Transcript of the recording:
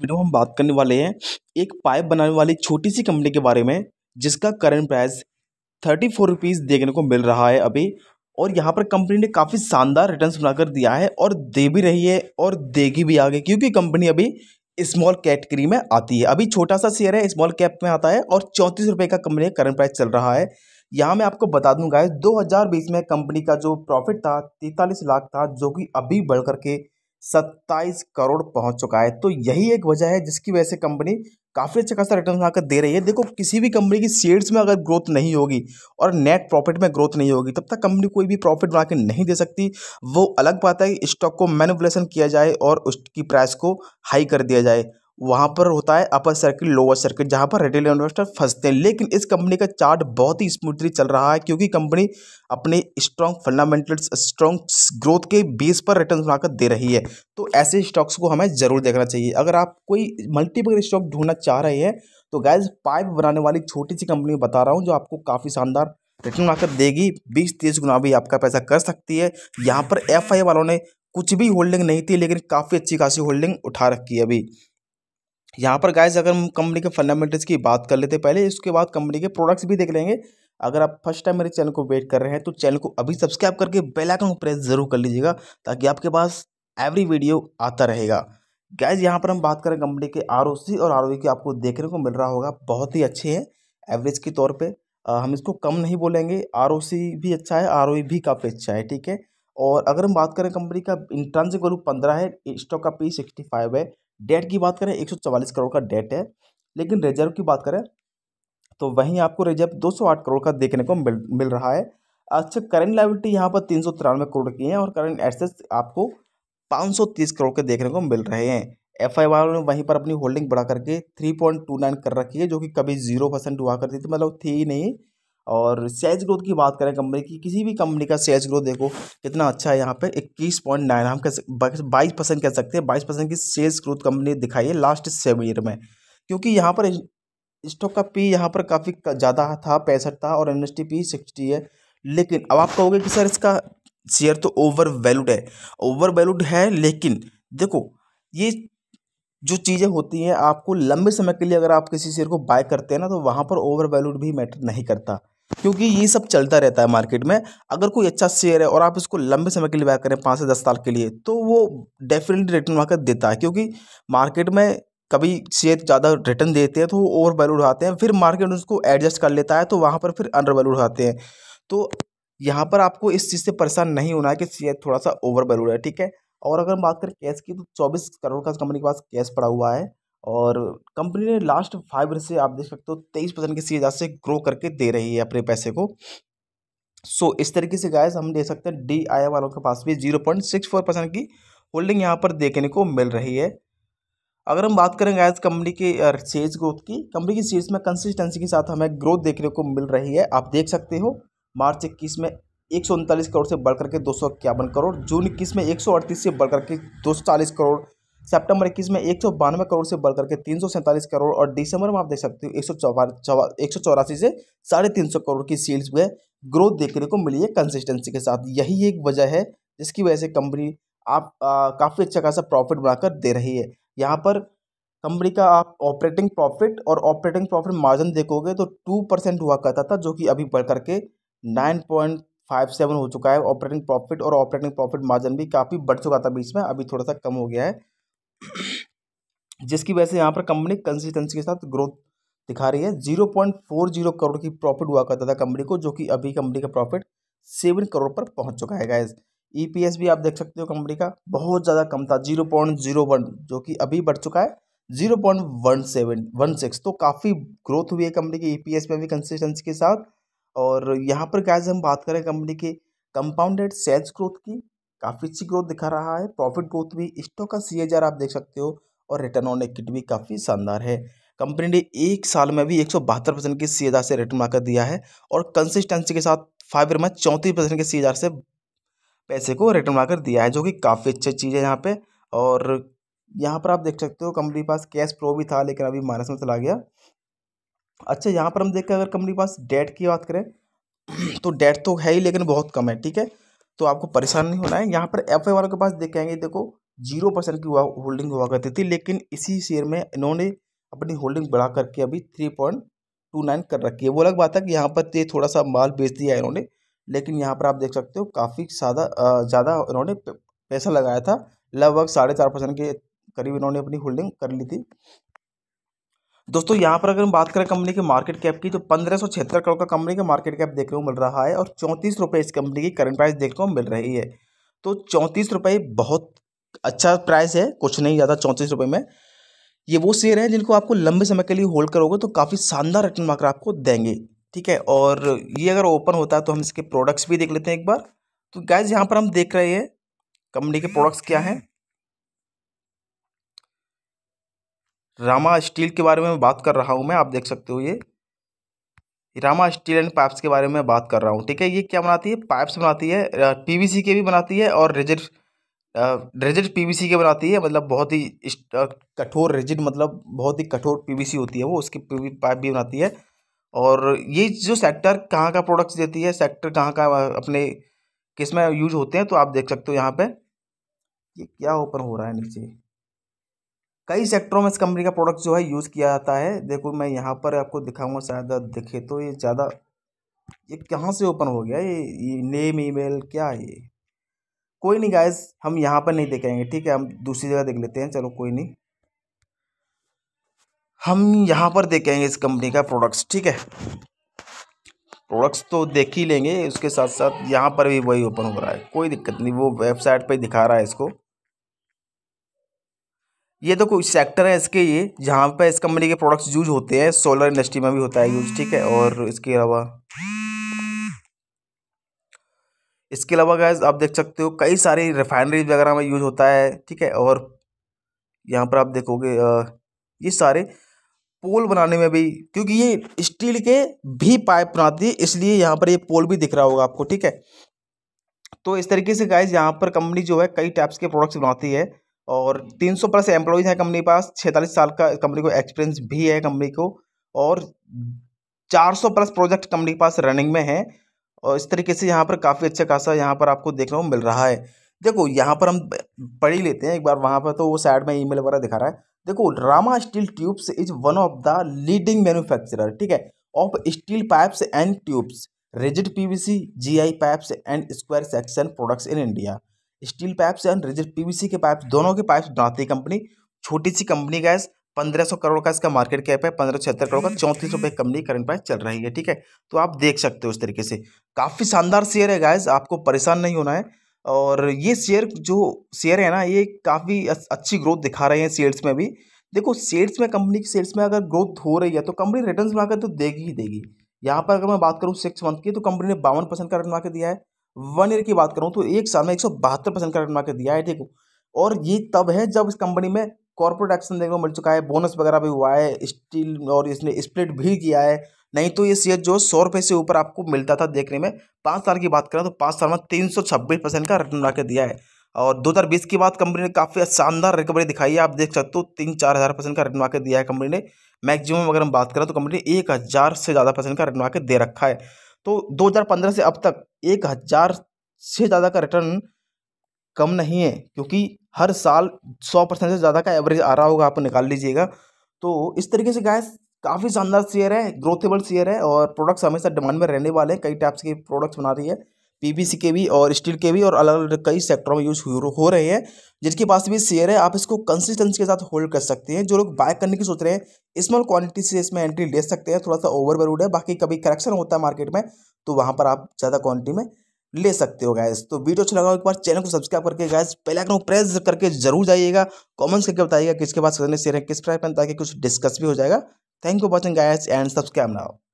Video हम बात करने वाले हैं एक पाइप बनाने वाली छोटी सी कंपनी के बारे में जिसका current price thirty four rupees देखने को मिल रहा है अभी और यहाँ पर कंपनी ने काफ़ी शानदार रिटर्न बनाकर दिया है और दे भी रही है और देगी भी आगे क्योंकि कंपनी अभी स्मॉल कैटेगरी में आती है अभी छोटा सा शेयर है स्मॉल कैप में आता है और चौंतीस रुपये का कंपनी का करंट प्राइस चल रहा है यहाँ मैं आपको बता दूँगा हज़ार बीस में कंपनी का जो प्रॉफिट था तैंतालीस लाख था जो कि अभी बढ़ करके सत्ताईस करोड़ पहुंच चुका है तो यही एक वजह है जिसकी वजह से कंपनी काफ़ी अच्छा खासा रिटर्न आकर दे रही है देखो किसी भी कंपनी की शेयर्स में अगर ग्रोथ नहीं होगी और नेट प्रॉफिट में ग्रोथ नहीं होगी तब तक कंपनी कोई भी प्रॉफिट बना के नहीं दे सकती वो अलग बात है स्टॉक को मैनिपुलेशन किया जाए और उसकी प्राइस को हाई कर दिया जाए वहाँ पर होता है अपर सर्किट लोअर सर्किट जहाँ पर रिटेल इन्वेस्टर फंसते हैं लेकिन इस कंपनी का चार्ट बहुत ही स्मूथली चल रहा है क्योंकि कंपनी अपने स्ट्रॉन्ग फंडामेंटल्स स्ट्रॉन्ग ग्रोथ के बेस पर रिटर्न बनाकर दे रही है तो ऐसे स्टॉक्स को हमें ज़रूर देखना चाहिए अगर आप कोई मल्टीपल स्टॉक ढूंढना चाह रहे हैं तो गैज पाइप बनाने वाली छोटी सी कंपनी बता रहा हूँ जो आपको काफ़ी शानदार रिटर्न बनाकर देगी बीस तीस गुना भी आपका पैसा कर सकती है यहाँ पर एफ वालों ने कुछ भी होल्डिंग नहीं थी लेकिन काफ़ी अच्छी खासी होल्डिंग उठा रखी है अभी यहाँ पर गाइज अगर हम कंपनी के फंडामेंटल्स की बात कर लेते पहले इसके बाद कंपनी के प्रोडक्ट्स भी देख लेंगे अगर आप फर्स्ट टाइम मेरे चैनल को वेट कर रहे हैं तो चैनल को अभी सब्सक्राइब करके बेल आइकन को प्रेस जरूर कर लीजिएगा ताकि आपके पास एवरी वीडियो आता रहेगा गैज यहाँ पर हम बात करें कंपनी के आर और आर की आपको देखने को मिल रहा होगा बहुत ही अच्छे हैं एवरेज के तौर पर हम इसको कम नहीं बोलेंगे आर भी अच्छा है आर भी काफ़ी अच्छा है ठीक है और अगर हम बात करें कंपनी का इंट्रांसिक वैल्यू पंद्रह है स्टॉक का पी सिक्सटी फाइव है डेट की बात करें चवालीस करोड़ का डेट है लेकिन रिजर्व की बात करें तो वहीं आपको रिजर्व 208 करोड़ का देखने को मिल मिल रहा है अच्छा करंट लाइबिलिटी यहाँ पर तीन सौ तिरानवे करोड़ की है और करंट एसेट्स आपको 530 करोड़ के देखने को मिल रहे हैं एफ आई वालों ने वहीं पर अपनी होल्डिंग बढ़ा करके थ्री पॉइंट टू नाइन कर रखी है जो कि कभी जीरो परसेंट हुआ करती थी मतलब थी ही नहीं और सेल्स ग्रोथ की बात करें कंपनी की किसी भी कंपनी का सेल्स ग्रोथ देखो कितना अच्छा है यहाँ पे इक्कीस पॉइंट नाइन हम कह बाईस परसेंट कह सकते हैं बाईस परसेंट की सेल्स ग्रोथ कंपनी दिखाई है लास्ट सेवन ईयर में क्योंकि यहाँ पर स्टॉक का पी यहाँ पर काफ़ी ज़्यादा था पैंसठ था और एन पी सिक्सटी है लेकिन अब आप कहोगे कि सर इसका शेयर तो ओवर वैल्यूड है ओवर वैल्यूड है लेकिन देखो ये जो चीज़ें होती हैं आपको लंबे समय के लिए अगर आप किसी शेयर को बाय करते हैं ना तो वहाँ पर ओवर वैल्यूड भी मैटर नहीं करता क्योंकि ये सब चलता रहता है मार्केट में अगर कोई अच्छा शेयर है और आप इसको लंबे समय के लिए बाय करें पाँच से दस साल के लिए तो वो डेफिनेटली रिटर्न वहाँ देता है क्योंकि मार्केट में कभी शेयर ज़्यादा रिटर्न देते हैं तो वो ओवर वैल्यू उठाते हैं फिर मार्केट उसको एडजस्ट कर लेता है तो वहाँ पर फिर अंडर वैल्यू उठाते हैं तो यहाँ पर आपको इस चीज़ से परेशान नहीं होना है कि शेयर थोड़ा सा ओवर वैल्यूड है ठीक है और अगर हम बात करें कैश की तो चौबीस करोड़ का कंपनी के पास कैश पड़ा हुआ है और कंपनी ने लास्ट फाइव ईयर से आप देख सकते हो तेईस परसेंट की सी से ग्रो करके दे रही है अपने पैसे को सो so, इस तरीके से गायस हम दे सकते हैं डी आई वालों के पास भी zero point six four percent की होल्डिंग यहाँ पर देखने को मिल रही है अगर हम बात करें गायस कंपनी के सेल्स ग्रोथ की कंपनी की सेल्स में कंसिस्टेंसी के साथ हमें ग्रोथ देखने को मिल रही है आप देख सकते हो मार्च इक्कीस में एक करोड़ से बढ़कर के दो करोड़ जून इक्कीस में एक से बढ़कर के दो करोड़ सितंबर 21 में एक सौ करोड़ से बढ़कर के तीन करोड़ और दिसंबर में आप देख सकते हो एक सौ से साढ़े तीन करोड़ की सेल्स में ग्रोथ देखने को मिली है कंसिस्टेंसी के साथ यही एक वजह है जिसकी वजह से कंपनी आप काफ़ी अच्छा खासा प्रॉफिट बनाकर दे रही है यहाँ पर कंपनी का आप ऑपरेटिंग प्रॉफिट और ऑपरेटिंग प्रॉफिट मार्जिन देखोगे तो टू परसेंट हुआ करता था जो कि अभी बढ़ करके नाइन पॉइंट फाइव सेवन हो चुका है ऑपरेटिंग प्रॉफिट और ऑपरेटिंग प्रॉफिट मार्जिन भी काफ़ी बढ़ चुका था बीच में अभी थोड़ा सा कम हो गया है जिसकी वजह से यहाँ पर कंपनी कंसिस्टेंसी के साथ ग्रोथ दिखा रही है zero point four zero crore की प्रॉफिट हुआ करता था कंपनी को जो कि अभी कंपनी का प्रॉफिट सेवन करोड़ पर पहुंच चुका है गैस ईपीएस e भी आप देख सकते हो कंपनी का बहुत ज़्यादा कम था जीरो पॉइंट जीरो वन जो कि अभी बढ़ चुका है zero point one seven one six तो काफ़ी ग्रोथ हुई है कंपनी की ईपीएस e में भी कंसिस्टेंसी के साथ और यहाँ पर गैस हम बात करें कंपनी के कंपाउंडेड सेल्स ग्रोथ की काफ़ी अच्छी ग्रोथ दिखा रहा है प्रॉफिट ग्रोथ भी स्टॉक का सी आप देख सकते हो और रिटर्न ऑन एक्ट भी काफ़ी शानदार है कंपनी ने एक साल में भी एक परसेंट की सी से रिटर्न बनाकर दिया है और कंसिस्टेंसी के साथ फाइव ईयर में चौंतीस परसेंट के सी से पैसे को रिटर्न बनाकर दिया है जो कि काफ़ी अच्छी चीज़ है यहाँ पर और यहाँ पर आप देख सकते हो कंपनी के पास कैश प्रो भी था लेकिन अभी माइनस में चला गया अच्छा यहाँ पर हम देख कर अगर कंपनी के पास डेट की बात करें तो डेट तो है ही लेकिन बहुत कम है ठीक है तो आपको परेशान नहीं होना है यहाँ पर एफ वालों के पास देखेंगे देखो जीरो परसेंट की हुआ होल्डिंग हुआ करती थी लेकिन इसी शेयर में इन्होंने अपनी होल्डिंग बढ़ा करके अभी थ्री पॉइंट टू नाइन कर रखी है वो अलग बात है कि यहाँ पर ये थोड़ा सा माल बेच दिया इन्होंने लेकिन यहाँ पर आप देख सकते हो काफ़ी सादा ज़्यादा इन्होंने पैसा लगाया था लगभग साढ़े चार परसेंट के करीब इन्होंने अपनी होल्डिंग कर ली थी दोस्तों यहाँ पर अगर हम बात करें कंपनी के मार्केट कैप की तो पंद्रह सौ छिहत्तर करोड़ का कंपनी का मार्केट कैप देखने को मिल रहा है और चौंतीस रुपये इस कंपनी की करंट प्राइस देखने को मिल रही है तो चौंतीस रुपये बहुत अच्छा प्राइस है कुछ नहीं ज़्यादा चौंतीस रुपये में ये वो शेयर हैं जिनको आपको लंबे समय के लिए होल्ड करोगे तो काफ़ी शानदार रिटर्न मार्कर आपको देंगे ठीक है और ये अगर ओपन होता है तो हम इसके प्रोडक्ट्स भी देख लेते हैं एक बार तो गैज यहाँ पर हम देख रहे हैं कंपनी के प्रोडक्ट्स क्या हैं रामा स्टील के बारे में बात कर रहा हूँ मैं आप देख सकते हो ये रामा स्टील एंड पाइप्स के बारे में बात कर रहा हूँ ठीक है ये क्या बनाती है पाइप्स बनाती है पीवीसी के भी बनाती है और रेजिड रेजिड पीवीसी के बनाती है मतलब बहुत ही कठोर रेजिड मतलब बहुत ही कठोर पीवीसी होती है वो उसकी पाइप भी बनाती है और ये जो सेक्टर कहाँ का प्रोडक्ट्स देती है सेक्टर कहाँ का अपने किस में यूज होते हैं तो आप देख सकते हो यहाँ पर ये क्या ओपन हो रहा है नीचे कई सेक्टरों में इस कंपनी का प्रोडक्ट जो है यूज़ किया जाता है देखो मैं यहाँ पर आपको दिखाऊंगा शायद दिखे तो ये ज़्यादा ये कहाँ से ओपन हो गया ये, ये नेम ईमेल क्या है ये कोई नहीं गाइस हम यहाँ पर नहीं देखेंगे ठीक है हम दूसरी जगह देख लेते हैं चलो कोई नहीं हम यहाँ पर देखेंगे इस कंपनी का प्रोडक्ट्स ठीक है प्रोडक्ट्स तो देख ही लेंगे उसके साथ साथ यहाँ पर भी वही ओपन हो रहा है कोई दिक्कत नहीं वो वेबसाइट पर दिखा रहा है इसको ये तो कोई सेक्टर है इसके ये जहाँ पे इस कंपनी के प्रोडक्ट्स यूज होते हैं सोलर इंडस्ट्री में भी होता है यूज ठीक है और इसके अलावा इसके अलावा गैस आप देख सकते हो कई सारी रिफाइनरीज वगैरह में यूज होता है ठीक है और यहाँ पर आप देखोगे ये सारे पोल बनाने में भी क्योंकि ये स्टील के भी पाइप बनाती है इसलिए यहाँ पर ये पोल भी दिख रहा होगा आपको ठीक है तो इस तरीके से गाइज यहाँ पर कंपनी जो है कई टाइप्स के प्रोडक्ट्स बनाती है और 300 हम्म। प्लस एम्प्लॉयज़ हैं कंपनी के पास छैतालीस साल का कंपनी को एक्सपीरियंस भी है कंपनी को और 400 प्लस प्रोजेक्ट कंपनी के पास रनिंग में है और इस तरीके से यहाँ पर काफ़ी अच्छा खासा यहाँ पर आपको देखने को मिल रहा है देखो यहाँ पर हम पढ़ ही लेते हैं एक बार वहाँ पर तो वो साइड में ईमेल वगैरह दिखा रहा है देखो Rama steel tubes is one of the leading manufacturer ठीक है of steel pipes and tubes rigid PVC GI pipes and square section products in India steel pipes and rigid PVC के पाइप दोनों के पाइप बनाती कंपनी छोटी सी company gas पंद्रह सौ करोड़ का इसका मार्केट कैप है पंद्रह छिहत्तर करोड़ का चौंतीस रुपये कंपनी करंट प्राइस चल रही है ठीक है तो आप देख सकते हो इस तरीके से काफ़ी शानदार शेयर है गैस आपको परेशान नहीं होना है और ये शेयर जो शेयर है ना ये काफ़ी अच्छी ग्रोथ दिखा रहे हैं सेल्स में भी देखो सेल्स में कंपनी की सेल्स में अगर ग्रोथ हो रही है तो कंपनी रिटर्न बनाकर तो देगी ही देगी यहाँ पर अगर मैं बात करूँ सिक्स मंथ की तो कंपनी ने बावन परसेंट का रिटर्न मार्केट दिया है वन ईयर की बात करूँ तो एक साल में एक परसेंट का रिटर्न मार्केट दिया है ठीक और ये तब है जब इस कंपनी में कॉर्पोरेट एक्शन देखने को मिल चुका है बोनस वगैरह भी हुआ है स्टील और इसने स्प्लिट भी किया है नहीं तो ये शेयर जो सौ रुपये से ऊपर आपको मिलता था देखने में पाँच साल की बात करें तो पाँच साल में तीन सौ छब्बीस परसेंट का रिटर्न बना के दिया है और दो हज़ार बीस की बात कंपनी ने काफ़ी शानदार रिकवरी दिखाई है आप देख सकते हो तीन चार हज़ार परसेंट का रिटर्न बना के दिया है कंपनी ने मैक्सिमम अगर हम बात करें तो कंपनी ने एक हज़ार से ज़्यादा परसेंट का रिटर्न बना के दे रखा है तो 2015 से अब तक एक हज़ार से ज़्यादा का रिटर्न कम नहीं है क्योंकि हर साल सौ परसेंट से ज़्यादा का एवरेज आ रहा होगा आप निकाल लीजिएगा तो इस तरीके से गाय काफ़ी शानदार शेयर है ग्रोथेबल शेयर है और प्रोडक्ट्स हमेशा डिमांड में रहने वाले हैं कई टाइप्स के प्रोडक्ट्स बना रही है पीबीसी के भी और स्टील के भी और अलग अलग कई सेक्टरों में यूज हो रहे हैं जिनके पास भी शेयर है आप इसको कंसिस्टेंसी के साथ होल्ड कर सकते हैं जो लोग बाय करने की सोच रहे हैं स्मॉल क्वांटिटी से इसमें एंट्री ले सकते हैं थोड़ा सा ओवर है बाकी कभी करेक्शन होता है मार्केट में तो वहाँ पर आप ज़्यादा क्वान्टिटी में ले सकते हो गैस तो वीडियो अच्छा लगा एक बार चैनल को सब्सक्राइब करके गैस पहले आइकन प्रेस करके जरूर जाइएगा कमेंट्स करके बताइएगा किसके पास शेयर है किस प्राइस में ताकि कुछ डिस्कस भी हो जाएगा thank you watching guys and subscribe now